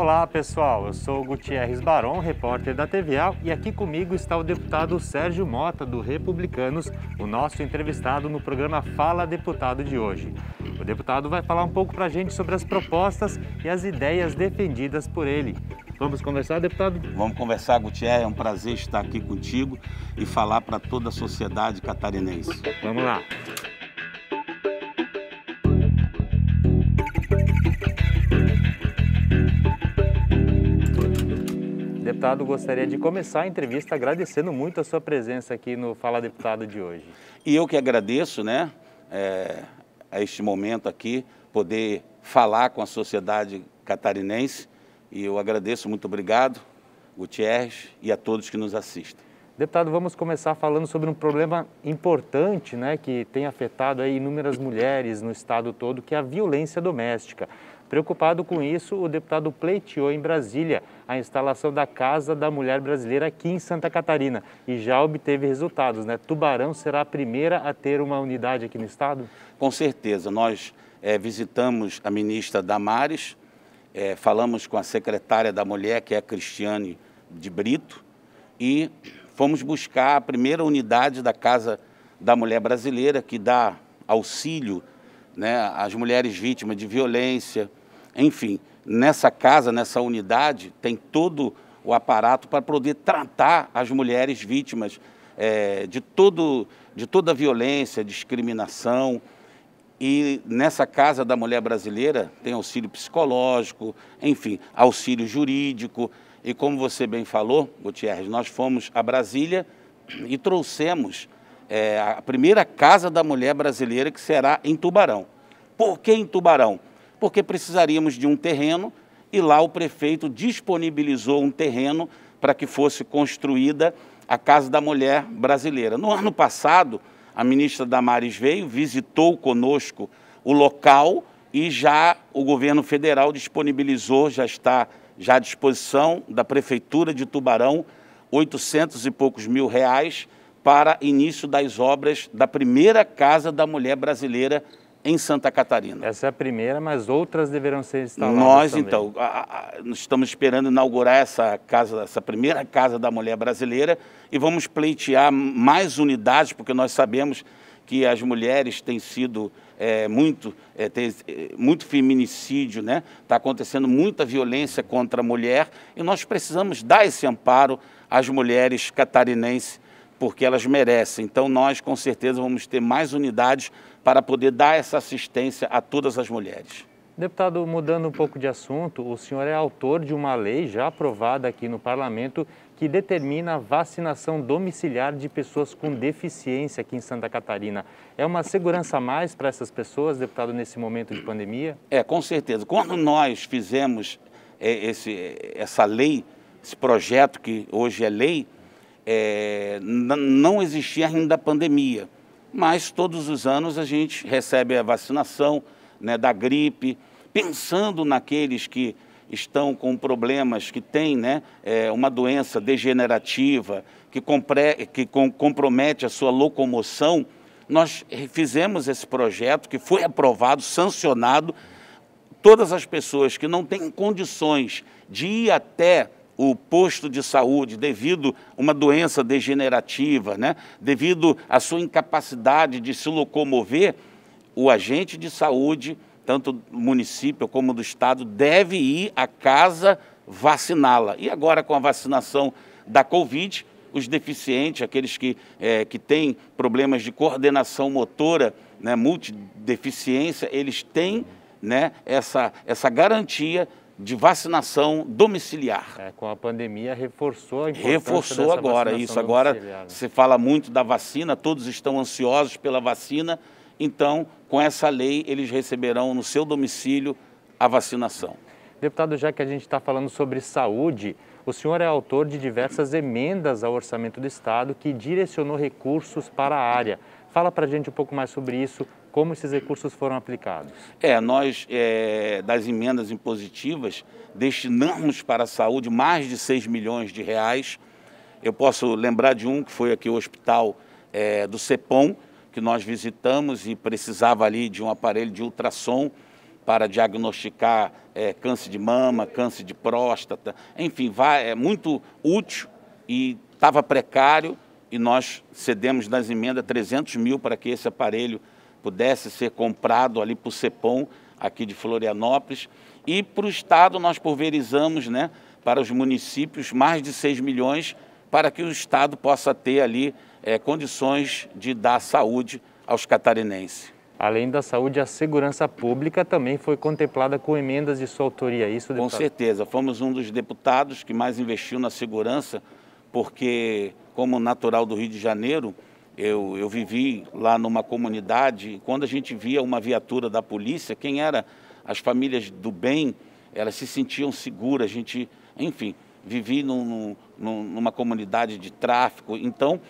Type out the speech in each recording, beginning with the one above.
Olá pessoal, eu sou Gutierrez Baron, repórter da TVAL e aqui comigo está o deputado Sérgio Mota, do Republicanos, o nosso entrevistado no programa Fala Deputado de hoje. O deputado vai falar um pouco para a gente sobre as propostas e as ideias defendidas por ele. Vamos conversar, deputado? Vamos conversar, Gutierrez. É um prazer estar aqui contigo e falar para toda a sociedade catarinense. Vamos lá. deputado, gostaria de começar a entrevista agradecendo muito a sua presença aqui no Fala Deputado de hoje. E eu que agradeço, né, é, a este momento aqui, poder falar com a sociedade catarinense. E eu agradeço, muito obrigado, Gutierrez, e a todos que nos assistem. Deputado, vamos começar falando sobre um problema importante né, que tem afetado inúmeras mulheres no estado todo, que é a violência doméstica. Preocupado com isso, o deputado pleiteou em Brasília a instalação da Casa da Mulher Brasileira aqui em Santa Catarina e já obteve resultados. Né? Tubarão será a primeira a ter uma unidade aqui no estado? Com certeza. Nós é, visitamos a ministra Damares, é, falamos com a secretária da Mulher, que é a Cristiane de Brito, e fomos buscar a primeira unidade da Casa da Mulher Brasileira, que dá auxílio né, às mulheres vítimas de violência. Enfim, nessa casa, nessa unidade, tem todo o aparato para poder tratar as mulheres vítimas é, de, todo, de toda violência, discriminação. E nessa Casa da Mulher Brasileira tem auxílio psicológico, enfim, auxílio jurídico. E como você bem falou, Gutierrez, nós fomos a Brasília e trouxemos é, a primeira Casa da Mulher Brasileira, que será em Tubarão. Por que em Tubarão? Porque precisaríamos de um terreno e lá o prefeito disponibilizou um terreno para que fosse construída a Casa da Mulher Brasileira. No ano passado, a ministra Damares veio, visitou conosco o local e já o governo federal disponibilizou, já está já à disposição da Prefeitura de Tubarão 800 e poucos mil reais para início das obras da primeira Casa da Mulher Brasileira em Santa Catarina. Essa é a primeira, mas outras deverão ser instaladas. Nós, também. então, estamos esperando inaugurar essa casa, essa primeira Casa da Mulher Brasileira e vamos pleitear mais unidades, porque nós sabemos que as mulheres têm sido é, muito, é, é, muito feminicídio, está né? Tá acontecendo muita violência contra a mulher e nós precisamos dar esse amparo às mulheres catarinenses porque elas merecem. Então nós com certeza vamos ter mais unidades para poder dar essa assistência a todas as mulheres. Deputado, mudando um pouco de assunto, o senhor é autor de uma lei já aprovada aqui no parlamento que determina a vacinação domiciliar de pessoas com deficiência aqui em Santa Catarina. É uma segurança a mais para essas pessoas, deputado, nesse momento de pandemia? É, com certeza. Quando nós fizemos é, esse, essa lei, esse projeto que hoje é lei, é, não existia ainda a pandemia. Mas todos os anos a gente recebe a vacinação né, da gripe, pensando naqueles que estão com problemas que têm né, é, uma doença degenerativa que, compre, que com, compromete a sua locomoção, nós fizemos esse projeto que foi aprovado, sancionado. Todas as pessoas que não têm condições de ir até o posto de saúde devido a uma doença degenerativa, né, devido à sua incapacidade de se locomover, o agente de saúde tanto do município como do estado, deve ir à casa vaciná-la. E agora, com a vacinação da Covid, os deficientes, aqueles que, é, que têm problemas de coordenação motora, né, multideficiência, eles têm né, essa, essa garantia de vacinação domiciliar. É, com a pandemia reforçou a importância Reforçou agora isso. Agora né? se fala muito da vacina, todos estão ansiosos pela vacina, então, com essa lei, eles receberão no seu domicílio a vacinação. Deputado, já que a gente está falando sobre saúde, o senhor é autor de diversas emendas ao orçamento do Estado que direcionou recursos para a área. Fala para a gente um pouco mais sobre isso, como esses recursos foram aplicados. É, nós, é, das emendas impositivas, destinamos para a saúde mais de 6 milhões de reais. Eu posso lembrar de um que foi aqui o hospital é, do CEPOM, que nós visitamos e precisava ali de um aparelho de ultrassom para diagnosticar é, câncer de mama, câncer de próstata, enfim, vai, é muito útil e estava precário e nós cedemos nas emendas 300 mil para que esse aparelho pudesse ser comprado ali para o CEPOM, aqui de Florianópolis. E para o Estado nós pulverizamos né, para os municípios mais de 6 milhões para que o Estado possa ter ali é, condições de dar saúde aos catarinenses. Além da saúde, a segurança pública também foi contemplada com emendas de sua autoria, é isso, deputado? Com certeza, fomos um dos deputados que mais investiu na segurança, porque, como natural do Rio de Janeiro, eu, eu vivi lá numa comunidade, e quando a gente via uma viatura da polícia, quem era as famílias do bem, elas se sentiam seguras, a gente, enfim, vivi num, num, numa comunidade de tráfico, então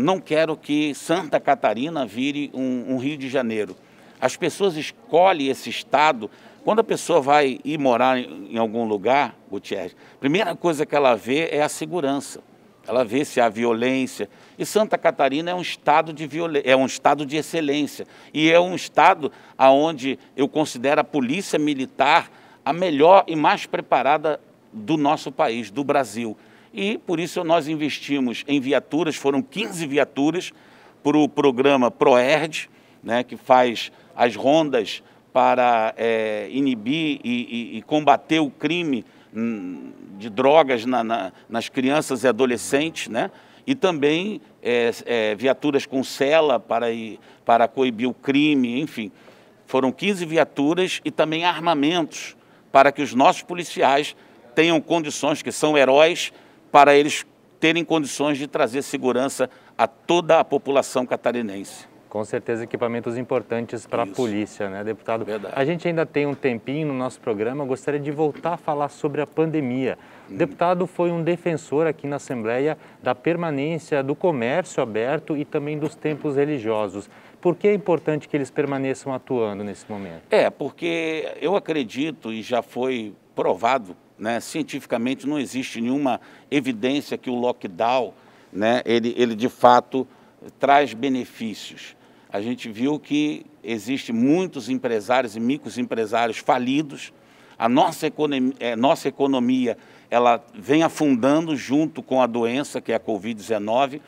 não quero que Santa Catarina vire um, um Rio de Janeiro. As pessoas escolhem esse estado. Quando a pessoa vai ir morar em algum lugar, Gutierrez, a primeira coisa que ela vê é a segurança. Ela vê se há violência. E Santa Catarina é um estado de é um estado de excelência e é um estado aonde eu considero a polícia militar a melhor e mais preparada do nosso país, do Brasil e por isso nós investimos em viaturas, foram 15 viaturas para o programa ProERD, né, que faz as rondas para é, inibir e, e, e, combater o crime hum, de drogas na, na, nas crianças e adolescentes, né? e também é, é, viaturas com cela para, ir, para coibir o crime, enfim. Foram 15 viaturas e também armamentos para que os nossos policiais tenham condições, que são heróis, para eles terem condições de trazer segurança a toda a população catarinense. Com certeza, equipamentos importantes para a polícia, né, deputado? Verdade. A gente ainda tem um tempinho no nosso programa, gostaria de voltar a falar sobre a pandemia. Hum. O deputado foi um defensor aqui na Assembleia da permanência do comércio aberto e também dos tempos religiosos. Por que é importante que eles permaneçam atuando nesse momento? É, porque eu acredito e já foi provado né? Cientificamente não existe nenhuma evidência que o lockdown né, ele, ele de fato traz benefícios. A gente viu que existe muitos empresários e microempresários falidos. A nossa economia, eh, nossa economia ela vem afundando junto com a doença que é a Covid-19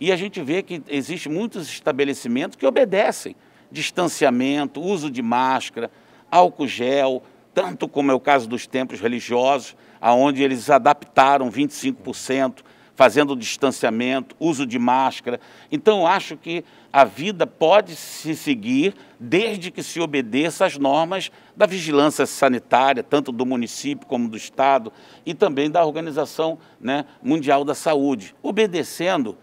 e a gente vê que existe muitos estabelecimentos que obedecem distanciamento, uso de máscara, álcool gel, tanto como é o caso dos templos religiosos, aonde eles adaptaram 25%, fazendo distanciamento, uso de máscara. Então, acho que a vida pode se seguir desde que se obedeça às normas da vigilância sanitária, tanto do município como do Estado, e também da Organização né, Mundial da Saúde. Obedecendo,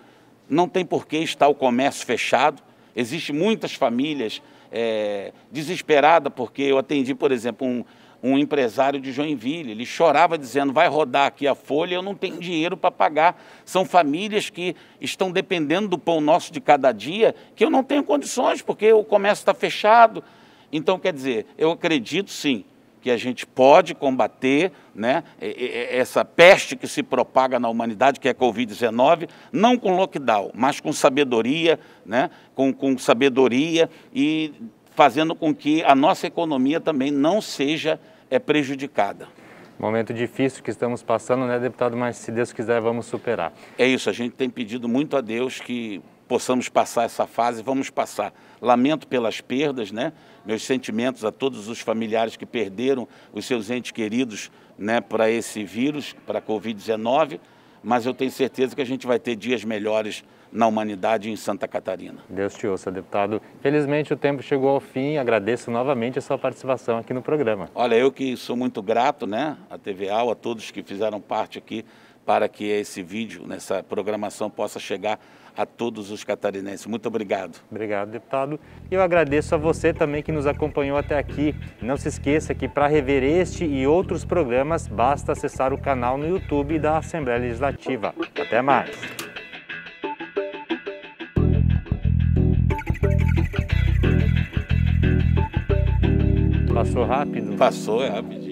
não tem por que estar o comércio fechado. Existem muitas famílias é, desesperadas, porque eu atendi, por exemplo, um, um empresário de Joinville. Ele chorava dizendo: vai rodar aqui a folha, eu não tenho dinheiro para pagar. São famílias que estão dependendo do pão nosso de cada dia, que eu não tenho condições, porque o comércio está fechado. Então, quer dizer, eu acredito sim que a gente pode combater né, essa peste que se propaga na humanidade, que é a Covid-19, não com lockdown, mas com sabedoria, né, com, com sabedoria e fazendo com que a nossa economia também não seja é prejudicada. Momento difícil que estamos passando, né, deputado? Mas se Deus quiser, vamos superar. É isso, a gente tem pedido muito a Deus que possamos passar essa fase, vamos passar. Lamento pelas perdas, né? Meus sentimentos a todos os familiares que perderam os seus entes queridos, né, para esse vírus, para a Covid-19, mas eu tenho certeza que a gente vai ter dias melhores na humanidade em Santa Catarina. Deus te ouça, deputado. Felizmente o tempo chegou ao fim. Agradeço novamente a sua participação aqui no programa. Olha, eu que sou muito grato, né, à TVAL, a todos que fizeram parte aqui para que esse vídeo, nessa programação, possa chegar a todos os catarinenses. Muito obrigado. Obrigado, deputado. E eu agradeço a você também que nos acompanhou até aqui. Não se esqueça que para rever este e outros programas, basta acessar o canal no YouTube da Assembleia Legislativa. Até mais. Passou rápido. Passou, é rápido.